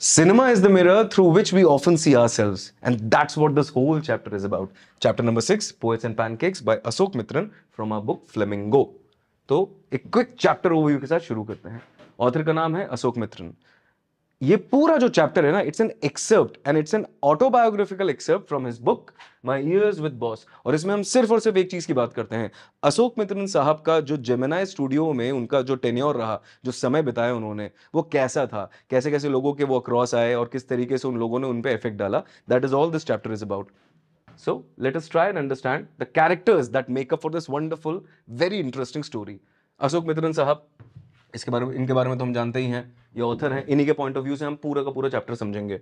Cinema is the mirror through which we often see ourselves. And that's what this whole chapter is about. Chapter number six, Poets and Pancakes by Asok Mitran from our book Flamingo. तो एक quick chapter overview के साथ शुरू करते हैं author का नाम है अशोक मित्रन ये पूरा जो चैप्टर है ना it's an excerpt and it's an autobiographical excerpt from his book My Years with Boss और इसमें हम सिर्फ और सिर्फ एक चीज़ की बात करते हैं अशोक मित्रन साहब का जो जेमिनाय स्टूडियो में उनका जो टेन्योर रहा जो समय बिताया उन्होंने वो कैसा था कैसे कैसे लोगों के वो अक्रॉस आए और किस तरीके से उन लोगों ने उन पर इफेक्ट डाला that is all this chapter is about so let's try and understand the characters that make up for this wonderful very interesting story Ashok Ashok साहब इसके बारे में इनके बारे में तो हम जानते ही हैं ये ऑथर है इन्हीं के पॉइंट ऑफ व्यू से हम पूरा का पूरा चैप्टर समझेंगे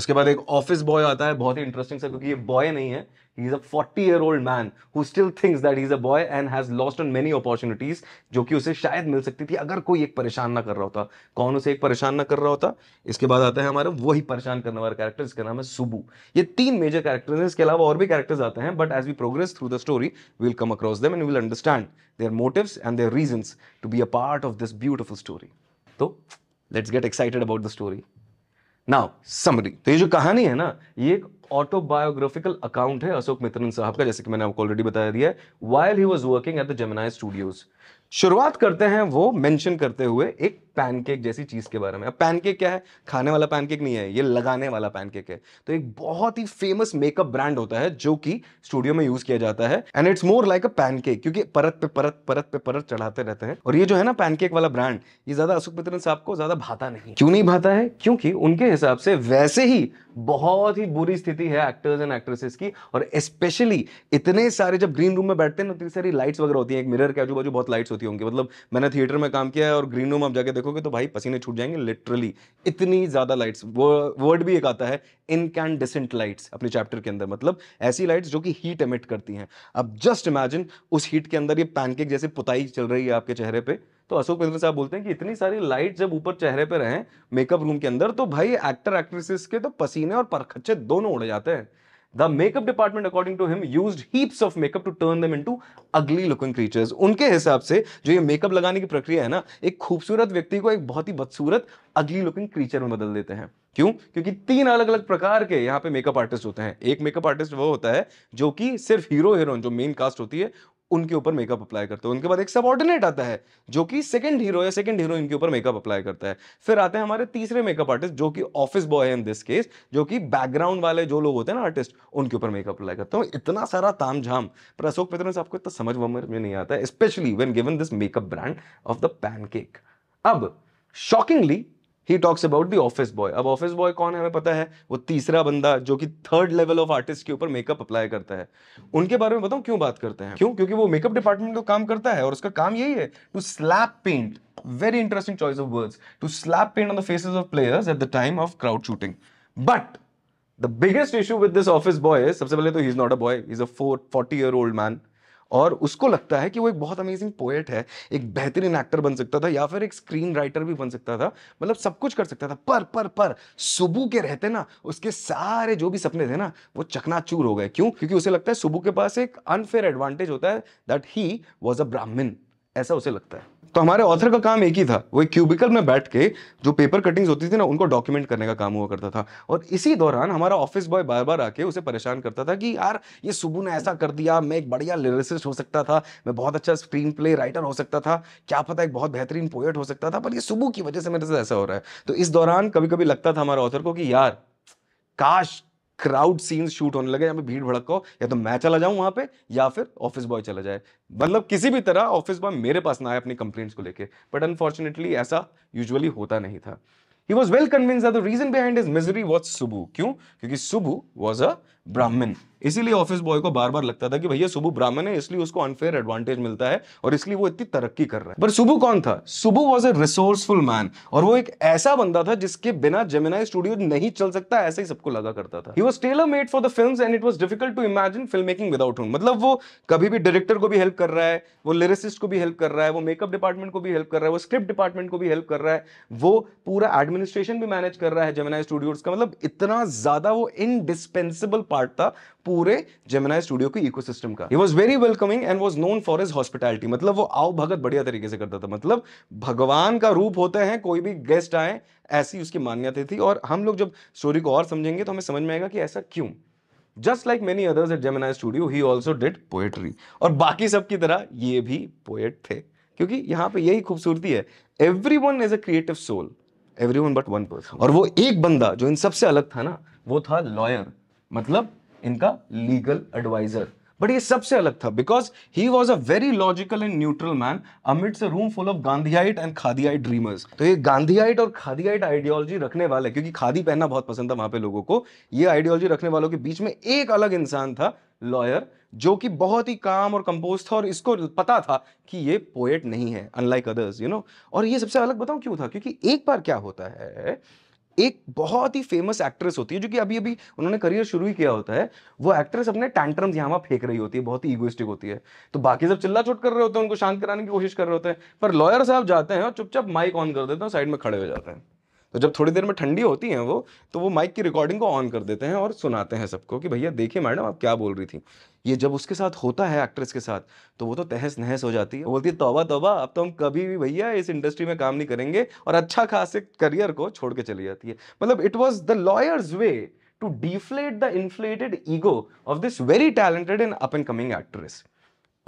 उसके बाद एक ऑफिस बॉय आता है बहुत ही इंटरेस्टिंग सर क्योंकि ये बॉय नहीं है he is a forty year old man who still thinks that is a boy and has lost on many opportunities जो कि उसे शायद मिल सकती थी अगर कोई एक परेशान ना कर रहा होता कौन उसे एक परेशान ना कर रहा होता इसके बाद आता है हमारा वही परेशान करने वाला कैरेक्टर जिसका नाम है सुबू ये तीन मेजर कैरेक्टर्स हैं इसके अलावा और भी कैरेक्टर्स आते हैं but as we progress through the story will come across them and will understand their motive and their reason to be a part of this beautiful story तो let's get excited about the story now summary तो ये जो कहानी है ना ये एक autobiographical account है अशोक मित्रन साहब का जैसे कि मैंने आपको ऑलरेडी बताया दिया while he was working at the Gemini Studios शुरुआत करते हैं वो मेंशन करते हुए एक पैनकेक जैसी चीज़ के बारे में अब पैनकेक क्या है खाने वाला पैनकेक नहीं है ये लगाने वाला पैनकेक है तो एक बहुत ही फेमस मेकअप ब्रांड होता है जो कि स्टूडियो में यूज़ किया जाता है and it's more like a pancake क्योंकि परत पे परत परत पे परत चढ़ाते रहते हैं और ये जो है ना पैनकेक वाला ब्रांड ये ज़्यादा अशोक मित्रन साहब को ज़्यादा भाता नहीं क्यों नहीं भाता है क्योंकि उनके हिसाब से वैसे ही बहुत ही बुरी स्थिति है एक्टर्स एंड एक्ट्रेसेस की और स्पेशली इतने सारे जब ग्रीन रूम में बैठते हैं ना तो इतनी सारी लाइट्स वगैरह होती है एक मिरर के आजू बाजू बहुत लाइट्स होती होंगी मतलब मैंने थिएटर में काम किया है और ग्रीन रूम आप जाके देखो देखोगे तो भाई पसीने छूट जाएंगे लिटरली इतनी ज़्यादा लाइट्स वर्ड भी एक आता है डिसेंट लाइट्स अपने चैप्टर के अंदर मतलब ऐसी लाइट्स जो कि हीट एमिट करती हैं अब जस्ट इमेजिन उस हीट के अंदर ये पैनकेक जैसे पुताई चल रही है आपके चेहरे पर तो अशोक मित्र साहब बोलते हैं कि इतनी सारी लाइट जब ऊपर चेहरे पर रहे मेकअप रूम के अंदर तो भाई एक्टर एक्ट्रेसेस के तो पसीने और परखच्चे दोनों उड़ जाते हैं the makeup department according to him use heaps of makeup to turn them to ugly looking creatures उनके हिसाब से जो ये मेकअप लगाने की प्रक्रिया है ना एक खूबसूरत व्यक्ति को एक बहुत ही बदसूरत अगली लुकिंग क्रीचर में बदल देते हैं क्यों क्योंकि तीन अलग अलग प्रकार के यहाँ पे मेकअप आर्टिस्ट होते हैं एक मेकअप आर्टिस्ट वो होता है जो कि सिर्फ हीरो हीरोइन जो मेन कास्ट होती है उनके ऊपर मेकअप अप्लाई करते हैं उनके बाद एक सबॉर्डिनेट आता है जो कि सेकंड हीरो या सेकंड हीरो इनके ऊपर मेकअप अप्लाई करता है फिर आते हैं हमारे तीसरे मेकअप आर्टिस्ट जो कि ऑफिस बॉय है इन दिस केस जो कि बैकग्राउंड वाले जो लोग होते हैं ना आर्टिस्ट उनके ऊपर मेकअप अप्लाई करते हैं तो इतना सारा ताम झाम पर अशोक पेत्र से आपको इतना समझ में नहीं आता specially when given this makeup brand of the pancake अब shockingly he talks about the office boy अब ऑफिस बॉय कौन है हमें पता है वो तीसरा बंदा जो कि थर्ड लेवल ऑफ आर्टिस्ट के ऊपर मेकअप अप्लाई करता है उनके बारे में बताऊं क्यों बात करते हैं क्यों क्योंकि वो मेकअप डिपार्टमेंट का काम करता है और उसका काम यही है to slap paint very interesting choice of words to slap paint on the faces of players at the time of crowd shooting but the biggest issue with this office boy सबसे पहले तो he is not a boy is a four forty year old man और उसको लगता है कि वो एक बहुत अमेजिंग पोएट है एक बेहतरीन एक्टर बन सकता था या फिर एक स्क्रीन राइटर भी बन सकता था मतलब सब कुछ कर सकता था पर पर पर सुबह के रहते ना उसके सारे जो भी सपने थे ना वो चकनाचूर हो गए क्यों क्योंकि उसे लगता है सुबह के पास एक अनफेयर एडवांटेज होता है दैट ही वॉज अ ब्राह्मण ऐसा उसे लगता है तो हमारे ऑथर का काम एक ही था वो एक क्यूबिकल में बैठ के जो पेपर कटिंग्स होती थी ना उनको डॉक्यूमेंट करने का काम हुआ करता था और इसी दौरान हमारा ऑफिस बॉय बार बार आके उसे परेशान करता था कि यार ये सुबू ने ऐसा कर दिया मैं एक बढ़िया लिरिसिस्ट हो सकता था मैं बहुत अच्छा स्क्रीन प्ले राइटर हो सकता था क्या पता एक बहुत बेहतरीन पोएट हो सकता था पर ये सुबू की वजह से मेरे से ऐसा हो रहा है तो इस दौरान कभी कभी लगता था हमारे ऑथर को कि यार काश क्राउड सीन्स शूट होने लगे यहाँ पे भीड़ हो या तो मैं चला जाऊँ वहाँ पे या फिर ऑफिस बॉय चला जाए मतलब किसी भी तरह ऑफिस बॉय मेरे पास ना आए अपनी कंप्लेंट्स को लेके बट अनफॉर्चुनेटली ऐसा यूजुअली होता नहीं था he was well convinced the reason behind his misery was Subbu क्यों क्योंकि सुबू वॉज अ ब्राह्मण इसीलिए ऑफिस बॉय को बार बार लगता था कि भैया सुबह ब्राह्मण है इसलिए उसको अनफेयर एडवांटेज मिलता है और इसलिए वो इतनी तरक्की कर रहा है पर सुबह कौन था सुबह वॉज ए रिसोर्सफुल मैन और वो एक ऐसा बंदा था जिसके बिना जेमिनाई स्टूडियो नहीं चल सकता ऐसे ही सबको लगा करता था he was tailor made for the film and it was difficult to imagine film making without whom मतलब वो कभी भी डायरेक्टर को भी हेल्प कर रहा है वो लिरिसिस्ट को भी हेल्प कर रहा है वो मेकअप डिपार्टमेंट को भी हेल्प कर रहा है वो स्क्रिप्ट डिपार्टमेंट को भी हेल्प कर रहा है वो पूरा एडमिनिस्ट्रेशन भी मैनेज कर रहा है जेमिनाई स्टूडियोज का मतलब इतना ज्यादा वो इनडिस्पेंसिबल पार्ट पार्ट था पूरे जेमिनाई स्टूडियो के इकोसिस्टम का he was very welcoming and was known for his hospitality मतलब वो आओ भगत बढ़िया तरीके से करता था मतलब भगवान का रूप होते हैं कोई भी गेस्ट आए ऐसी उसकी मान्यता थी और हम लोग जब स्टोरी को और समझेंगे तो हमें समझ में आएगा कि ऐसा क्यों just like many others at Gemini Studio he also did poetry और बाकी सब की तरह ये भी पोएट थे क्योंकि यहाँ पे यही खूबसूरती है every one is a creative soul every one but one person और वो एक बंदा जो इन सबसे अलग था ना वो था लॉयर मतलब इनका लीगल एडवाइजर बट ये सबसे अलग था because he was a very logical and neutral man amidst room full of Gandhiite and Khadiite dreamers तो ये गांधीआइट और खादीआइट आइडियोलॉजी रखने वाले क्योंकि खादी पहनना बहुत पसंद था वहां पे लोगों को ये आइडियोलॉजी रखने वालों के बीच में एक अलग इंसान था लॉयर जो कि बहुत ही काम और कंपोज था और इसको पता था कि ये पोएट नहीं है अनलाइक अदर्स यू नो और ये सबसे अलग बताऊं क्यों था क्योंकि एक बार क्या होता है एक बहुत ही फेमस एक्ट्रेस होती है जो कि अभी अभी उन्होंने करियर शुरू ही किया होता है वो एक्ट्रेस अपने टैंट्रम्स यहाँ वहाँ फेंक रही होती है बहुत ही ईगोइस्टिक होती है तो बाकी सब चिल्ला चोट कर रहे होते हैं उनको शांत कराने की कोशिश कर रहे होते हैं पर लॉयर साहब जाते हैं और चुपचाप माइक ऑन कर देते हैं साइड में खड़े हो जाते हैं तो जब थोड़ी देर में ठंडी होती हैं वो तो वो माइक की रिकॉर्डिंग को ऑन कर देते हैं और सुनाते हैं सबको कि भैया देखिए मैडम आप क्या बोल रही थी ये जब उसके साथ होता है एक्ट्रेस के साथ तो वो तो तहस नहस हो जाती है बोलती है तोबा तोबा अब तो हम कभी भी भैया इस इंडस्ट्री में काम नहीं करेंगे और अच्छा खास एक करियर को छोड़ के चली जाती है मतलब it was the lawyer's way to deflate the inflated ego of this very talented and up and coming actress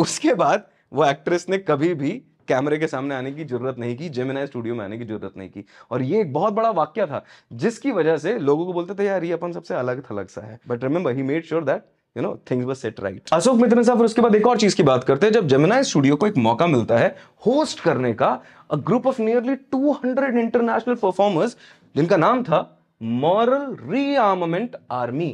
उसके बाद वो एक्ट्रेस ने कभी भी कैमरे के सामने आने की जरूरत नहीं की जेमिनाई स्टूडियो में आने की जरूरत नहीं की और ये एक बहुत बड़ा वाक्य था जिसकी वजह से लोगों को बोलते थे यार ये अपन सबसे अलग थलग सा है but remember he made sure that you know things were set right Ashok Mitra sahab उसके बाद एक और चीज की बात करते हैं जब जेमिनाई स्टूडियो को एक मौका मिलता है होस्ट करने का a group of nearly 200 international performers जिनका नाम था moral rearmament army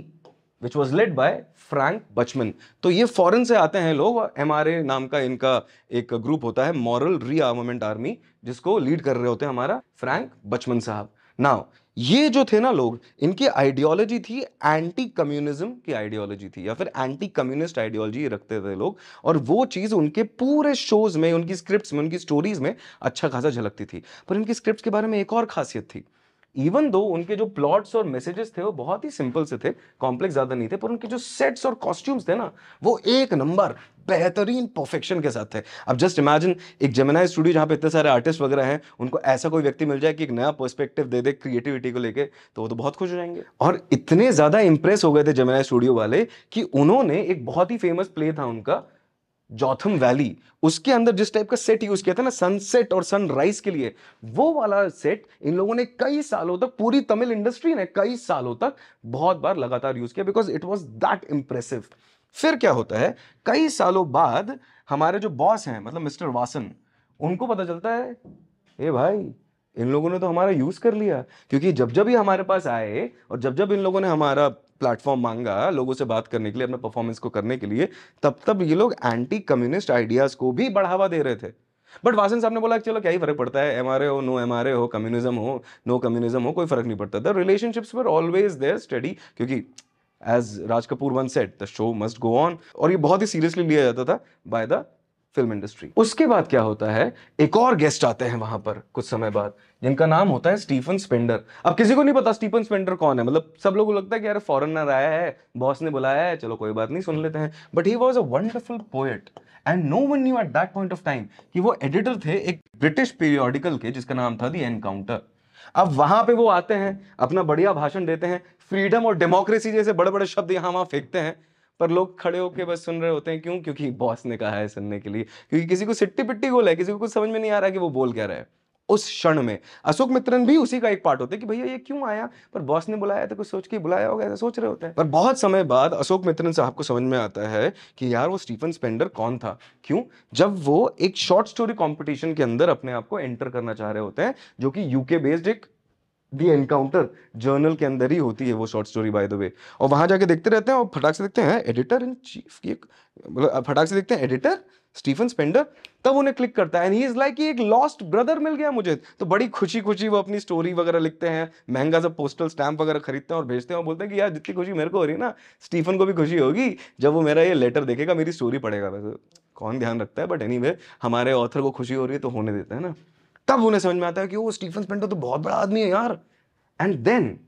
which was led by Frank Buchman तो ये फॉरन से आते हैं लोग एम नाम का इनका एक ग्रुप होता है मॉरल री रीआर्मामेंट आर्मी जिसको लीड कर रहे होते हैं हमारा फ्रैंक बचमन साहब नाउ ये जो थे ना लोग इनकी आइडियोलॉजी थी एंटी कम्युनिज्म की आइडियोलॉजी थी या फिर एंटी कम्युनिस्ट आइडियोलॉजी रखते थे लोग और वो चीज़ उनके पूरे शोज में उनकी स्क्रिप्ट्स में उनकी स्टोरीज में अच्छा खासा झलकती थी पर इनकी स्क्रिप्ट्स के बारे में एक और खासियत थी इवन दो उनके जो प्लॉट्स और मैसेजेस थे वो बहुत ही सिंपल से थे कॉम्प्लेक्स ज़्यादा नहीं थे पर उनके जो सेट्स और कॉस्ट्यूम्स थे ना वो एक नंबर बेहतरीन परफेक्शन के साथ थे अब जस्ट इमेजिन एक जमेना स्टूडियो जहाँ पे इतने सारे आर्टिस्ट वगैरह हैं उनको ऐसा कोई व्यक्ति मिल जाए कि एक नया पर्सपेक्टिव दे दे क्रिएटिविटी को लेके तो वो तो बहुत खुश हो जाएंगे और इतने ज़्यादा इंप्रेस हो गए थे जमेना स्टूडियो वाले कि उन्होंने एक बहुत ही फेमस प्ले था उनका जॉथम वैली उसके अंदर जिस टाइप का सेट यूज किया था ना सनसेट और सनराइज के लिए वो वाला सेट इन लोगों ने कई सालों तक पूरी तमिल इंडस्ट्री ने कई सालों तक बहुत बार लगातार यूज किया because it was that impressive फिर क्या होता है कई सालों बाद हमारे जो बॉस हैं मतलब मिस्टर वासन उनको पता चलता है ए भाई इन लोगों ने तो हमारा यूज़ कर लिया क्योंकि जब जब ही हमारे पास आए और जब जब इन लोगों ने हमारा प्लेटफॉर्म मांगा लोगों से बात करने के लिए अपने परफॉर्मेंस को करने के लिए तब तब ये लोग एंटी कम्युनिस्ट आइडियाज़ को भी बढ़ावा दे रहे थे बट वासन साहब ने बोला चलो क्या ही फर्क पड़ता है एम हो नो एम हो कम्युनिज्म हो नो कम्युनिज्म हो कोई फर्क नहीं पड़ता the relationships were always there study क्योंकि as Raj Kapoor once said the show must go on और ये बहुत ही सीरियसली लिया जाता था बाय द फिल्म इंडस्ट्री उसके बाद क्या होता है एक और गेस्ट आते हैं वहां पर कुछ समय बाद जिनका नाम होता है स्टीफन स्पेंडर अब किसी को नहीं पता स्टीफन स्पेंडर कौन है मतलब सब लोगों को लगता है कि यार फॉरेनर आया है बॉस ने बुलाया है चलो कोई बात नहीं सुन लेते हैं but he was a wonderful poet and no one knew at that point of time कि वो एडिटर थे एक ब्रिटिश पीरियोडिकल के जिसका नाम था दी एनकाउंटर अब वहां पे वो आते हैं अपना बढ़िया भाषण देते हैं फ्रीडम और डेमोक्रेसी जैसे बड़े बड़े शब्द यहां वहां फेंकते हैं पर लोग खड़े होकर बस सुन रहे होते हैं क्यों क्योंकि बॉस ने कहा है सुनने के लिए क्योंकि किसी को सिट्टी पिट्टी बोला है किसी को कुछ समझ में नहीं आ रहा कि वो बोल क्या रहा है उस क्षण में अशोक मित्रन भी उसी का एक पार्ट होते कि भैया ये क्यों आया पर बॉस ने बुलाया था तो कुछ सोच के बुलाया होगा ऐसा सोच रहे होते हैं पर बहुत समय बाद अशोक मित्रन साहब को समझ में आता है कि यार वो स्टीफन स्पेंडर कौन था क्यों जब वो एक शॉर्ट स्टोरी कॉम्पिटिशन के अंदर अपने आप को एंटर करना चाह रहे होते हैं जो कि यूके बेस्ड एक दी एनकाउंटर जर्नल के अंदर ही होती है वो short story by the way और वहां जाके देखते रहते हैं और फटाक से देखते हैं एडिटर इन चीफ की मतलब फटाक से देखते हैं एडिटर स्टीफन स्पेंडर तब उन्हें क्लिक करता है एंड ही इज़ लाइक एक लॉस्ट ब्रदर मिल गया मुझे तो बड़ी खुशी खुशी वो अपनी स्टोरी वगैरह लिखते हैं महंगा सा पोस्टल स्टैंप वगैरह खरीदते हैं और भेजते हैं और बोलते हैं कि यार जितनी खुशी मेरे को हो रही है ना स्टीफन को भी खुशी होगी जब वो मेरा ये लेटर देखेगा मेरी स्टोरी पढ़ेगा वैसे कौन ध्यान रखता है बट एनी anyway, हमारे ऑथर को खुशी हो रही है तो होने देते हैं ना तब उन्हें समझ में आता है कि वो स्टीफन स्पेंडर तो बहुत बड़ा आदमी है यार and then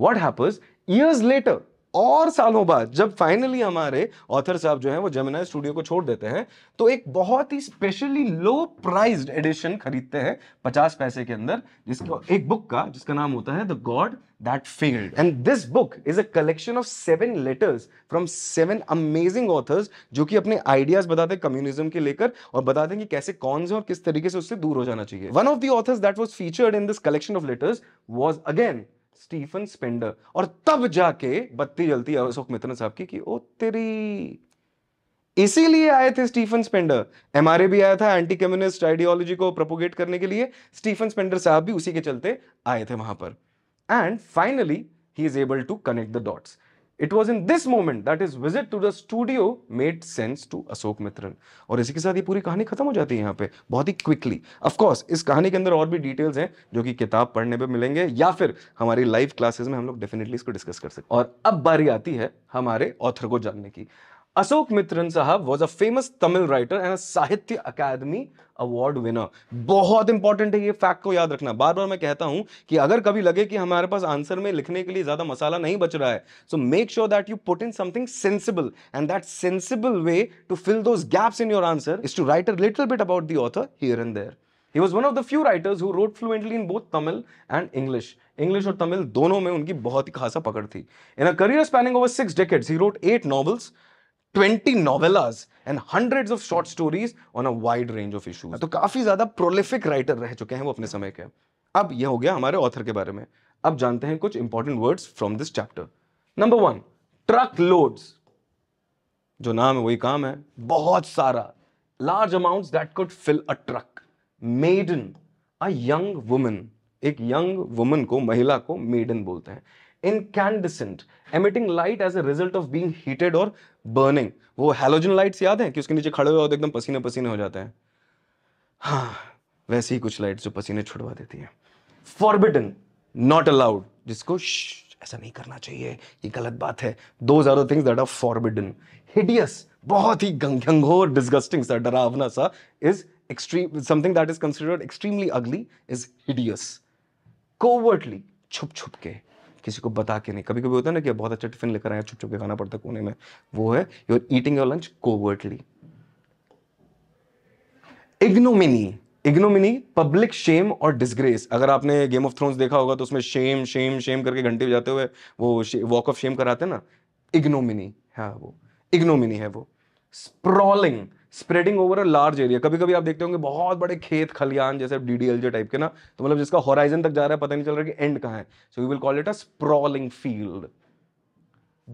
what happens years later और सालों बाद जब फाइनली हमारे ऑथर साहब जो हैं वो जमुना स्टूडियो को छोड़ देते हैं तो एक बहुत ही स्पेशली लो प्राइज्ड एडिशन खरीदते हैं पचास पैसे के अंदर जिसको एक बुक का जिसका नाम होता है the God that failed. And this book is a collection of seven letters from seven amazing authors जो कि अपने ideas बताते हैं communism के लेकर और बताते हैं कि कैसे कौन से और किस तरीके से उससे दूर हो जाना चाहिए One of the authors that was featured in this collection of letters was again Stephen Spender और तब जाके बत्ती जलती अशोक मित्र साहब की कि ओ तेरी इसीलिए आए थे स्टीफन स्पेंडर एमआरए भी आया था एंटी कम्युनिस्ट आइडियोलॉजी को प्रोपोगेट करने के लिए स्टीफन स्पेंडर साहब भी उसी के चलते आए थे वहां पर and finally he is able to connect the dots it was in this moment that his visit to the studio made sense to Ashok Mitran और इसी के साथ ये पूरी कहानी खत्म हो जाती है यहाँ पे बहुत ही क्विकली अफकोर्स इस कहानी के अंदर और भी डिटेल्स हैं जो कि किताब पढ़ने पर मिलेंगे या फिर हमारी लाइव क्लासेज में हम लोग डेफिनेटली इसको डिस्कस कर सकते हैं और अब बारी आती है हमारे ऑथर को जानने की Ashok Mitran sahab was a famous Tamil writer and Sahitya Sahitya award winner बहुत इंपॉर्टेंट है ये फैक्ट को याद रखना बार बार मैं कहता हूं कि अगर कभी लगे कि हमारे पास आंसर में लिखने के लिए ज्यादा मसाला नहीं बच रहा है so make sure that you put in something sensible and that sensible way to fill those gaps in your answer is to write a little bit about the author here and there he was one of the few writers who wrote fluently in both Tamil and English English और तमिल दोनों में उनकी बहुत ही खासा पकड़ थी in a career spanning over six decades he wrote eight novels 20 novellas and hundreds of short stories on a wide range of issues. हाँ, तो काफी ज्यादा prolific writer रह चुके हैं वो अपने समय के अब ये हो गया हमारे ऑथर के बारे में अब जानते हैं कुछ important words from this chapter number one truck loads जो नाम है वही काम है बहुत सारा large amount that could fill a truck maiden a young woman एक यंग वुमन को महिला को मेडन बोलते हैं incandescent emitting light as a result of being heated और बर्निंग वो हेलोजन लाइट्स याद हैं कि उसके नीचे खड़े हुए और एकदम पसीने पसीने हो जाते हैं हाँ वैसे ही कुछ लाइट जो पसीने छुड़वा देती हैं फॉरबिडन नॉट अलाउड जिसको ऐसा नहीं करना चाहिए ये गलत बात है दो are things that are forbidden hideous बहुत ही घंघोर डिस्गस्टिंग सा डरावना सा is extreme something that is considered extremely ugly is hideous covertly छुप छुप के किसी को बता के नहीं कभी कभी होता है ना कि बहुत अच्छा टिफिन लेकर आया छुप छुप के खाना पड़ता कोने में वो है you're eating your lunch covertly ignominy ignominy public shame और डिसग्रेस अगर आपने गेम ऑफ थ्रोन्स देखा होगा तो उसमें शेम शेम शेम करके घंटे बजाते हुए वो वॉक ऑफ शेम कराते ना इग्नोमिनी है वो इग्नोमिनी है वो sprawling spreading over a large area कभी कभी आप देखते होंगे बहुत बड़े खेत खलियान जैसे D D L J type के ना तो मतलब जिसका होराइजन तक जा रहा है पता नहीं चल रहा है कि एंड कहाँ है so you will call it a sprawling field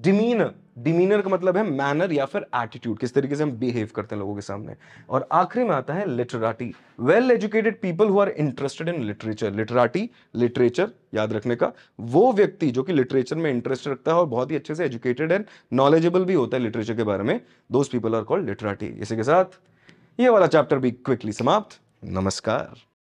demeanour demeanour का मतलब है मैनर या फिर एटीट्यूड किस तरीके से हम बिहेव करते हैं लोगों के सामने और आखिरी में आता है literati well educated people who are interested in literature literati literature याद रखने का वो व्यक्ति जो कि लिटरेचर में इंटरेस्ट रखता है और बहुत ही अच्छे से एजुकेटेड एंड नॉलेजेबल भी होता है लिटरेचर के बारे में those people are called literati इसी के साथ ये वाला चैप्टर भी क्विकली समाप्त नमस्कार